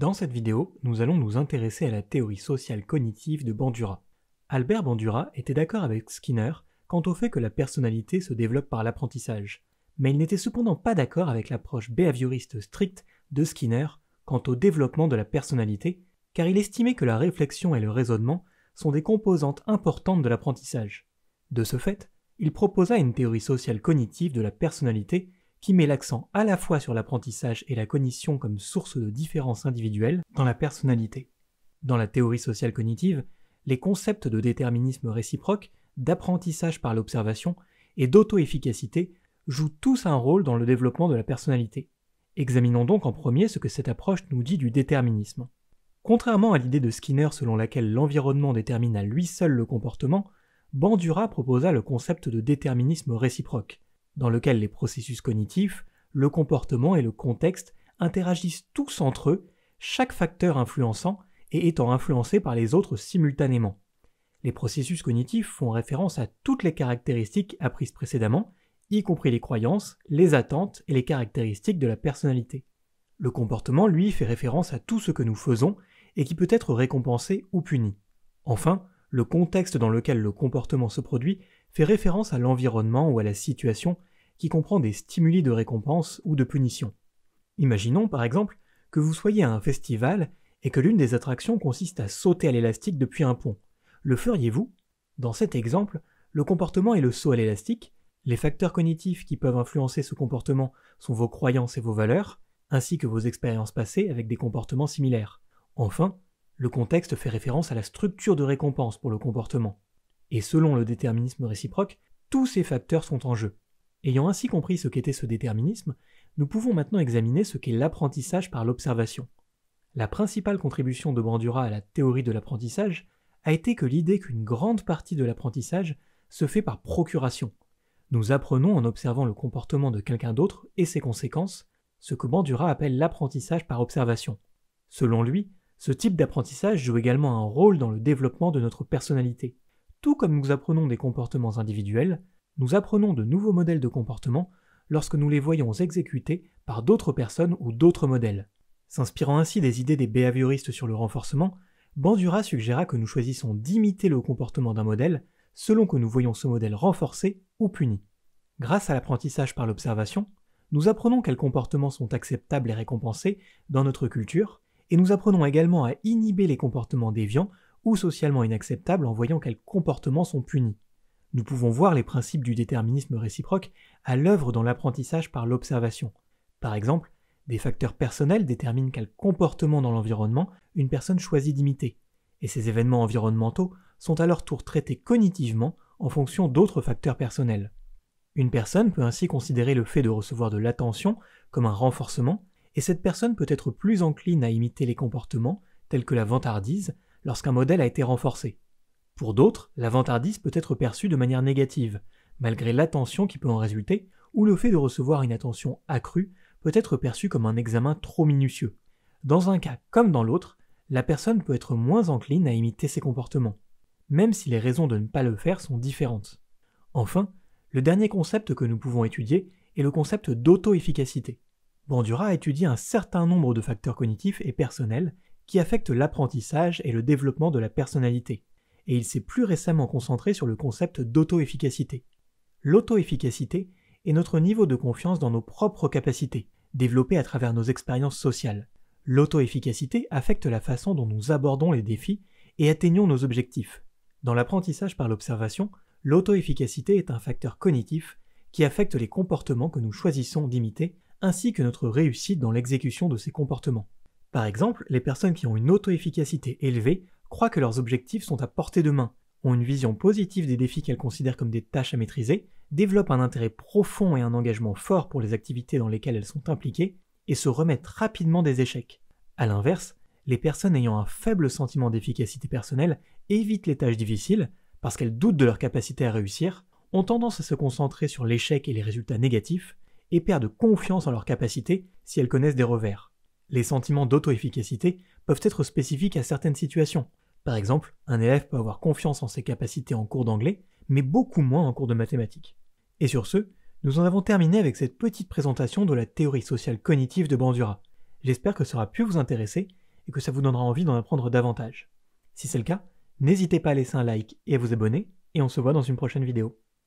Dans cette vidéo, nous allons nous intéresser à la théorie sociale cognitive de Bandura. Albert Bandura était d'accord avec Skinner quant au fait que la personnalité se développe par l'apprentissage, mais il n'était cependant pas d'accord avec l'approche behavioriste stricte de Skinner quant au développement de la personnalité, car il estimait que la réflexion et le raisonnement sont des composantes importantes de l'apprentissage. De ce fait, il proposa une théorie sociale cognitive de la personnalité qui met l'accent à la fois sur l'apprentissage et la cognition comme source de différences individuelles dans la personnalité. Dans la théorie sociale cognitive, les concepts de déterminisme réciproque, d'apprentissage par l'observation et d'auto-efficacité jouent tous un rôle dans le développement de la personnalité. Examinons donc en premier ce que cette approche nous dit du déterminisme. Contrairement à l'idée de Skinner selon laquelle l'environnement détermine à lui seul le comportement, Bandura proposa le concept de déterminisme réciproque, dans lequel les processus cognitifs, le comportement et le contexte interagissent tous entre eux, chaque facteur influençant et étant influencé par les autres simultanément. Les processus cognitifs font référence à toutes les caractéristiques apprises précédemment, y compris les croyances, les attentes et les caractéristiques de la personnalité. Le comportement, lui, fait référence à tout ce que nous faisons et qui peut être récompensé ou puni. Enfin, le contexte dans lequel le comportement se produit fait référence à l'environnement ou à la situation qui comprend des stimuli de récompense ou de punition. Imaginons par exemple que vous soyez à un festival et que l'une des attractions consiste à sauter à l'élastique depuis un pont. Le feriez-vous Dans cet exemple, le comportement est le saut à l'élastique, les facteurs cognitifs qui peuvent influencer ce comportement sont vos croyances et vos valeurs, ainsi que vos expériences passées avec des comportements similaires. Enfin, le contexte fait référence à la structure de récompense pour le comportement. Et selon le déterminisme réciproque, tous ces facteurs sont en jeu. Ayant ainsi compris ce qu'était ce déterminisme, nous pouvons maintenant examiner ce qu'est l'apprentissage par l'observation. La principale contribution de Bandura à la théorie de l'apprentissage a été que l'idée qu'une grande partie de l'apprentissage se fait par procuration. Nous apprenons en observant le comportement de quelqu'un d'autre et ses conséquences, ce que Bandura appelle l'apprentissage par observation. Selon lui, ce type d'apprentissage joue également un rôle dans le développement de notre personnalité. Tout comme nous apprenons des comportements individuels, nous apprenons de nouveaux modèles de comportement lorsque nous les voyons exécutés par d'autres personnes ou d'autres modèles. S'inspirant ainsi des idées des behavioristes sur le renforcement, Bandura suggéra que nous choisissons d'imiter le comportement d'un modèle selon que nous voyons ce modèle renforcé ou puni. Grâce à l'apprentissage par l'observation, nous apprenons quels comportements sont acceptables et récompensés dans notre culture, et nous apprenons également à inhiber les comportements déviants ou socialement inacceptables en voyant quels comportements sont punis. Nous pouvons voir les principes du déterminisme réciproque à l'œuvre dans l'apprentissage par l'observation. Par exemple, des facteurs personnels déterminent quels comportement dans l'environnement une personne choisit d'imiter, et ces événements environnementaux sont à leur tour traités cognitivement en fonction d'autres facteurs personnels. Une personne peut ainsi considérer le fait de recevoir de l'attention comme un renforcement, et cette personne peut être plus encline à imiter les comportements, tels que la vantardise, lorsqu'un modèle a été renforcé. Pour d'autres, la peut être perçue de manière négative, malgré l'attention qui peut en résulter, ou le fait de recevoir une attention accrue peut être perçu comme un examen trop minutieux. Dans un cas comme dans l'autre, la personne peut être moins encline à imiter ses comportements, même si les raisons de ne pas le faire sont différentes. Enfin, le dernier concept que nous pouvons étudier est le concept d'auto-efficacité. Bandura a étudié un certain nombre de facteurs cognitifs et personnels qui affecte l'apprentissage et le développement de la personnalité. Et il s'est plus récemment concentré sur le concept d'auto-efficacité. L'auto-efficacité est notre niveau de confiance dans nos propres capacités, développées à travers nos expériences sociales. L'auto-efficacité affecte la façon dont nous abordons les défis et atteignons nos objectifs. Dans l'apprentissage par l'observation, l'auto-efficacité est un facteur cognitif qui affecte les comportements que nous choisissons d'imiter ainsi que notre réussite dans l'exécution de ces comportements. Par exemple, les personnes qui ont une auto-efficacité élevée croient que leurs objectifs sont à portée de main, ont une vision positive des défis qu'elles considèrent comme des tâches à maîtriser, développent un intérêt profond et un engagement fort pour les activités dans lesquelles elles sont impliquées, et se remettent rapidement des échecs. A l'inverse, les personnes ayant un faible sentiment d'efficacité personnelle évitent les tâches difficiles, parce qu'elles doutent de leur capacité à réussir, ont tendance à se concentrer sur l'échec et les résultats négatifs, et perdent confiance en leur capacité si elles connaissent des revers. Les sentiments d'auto-efficacité peuvent être spécifiques à certaines situations. Par exemple, un élève peut avoir confiance en ses capacités en cours d'anglais, mais beaucoup moins en cours de mathématiques. Et sur ce, nous en avons terminé avec cette petite présentation de la théorie sociale cognitive de Bandura. J'espère que ça aura pu vous intéresser et que ça vous donnera envie d'en apprendre davantage. Si c'est le cas, n'hésitez pas à laisser un like et à vous abonner, et on se voit dans une prochaine vidéo.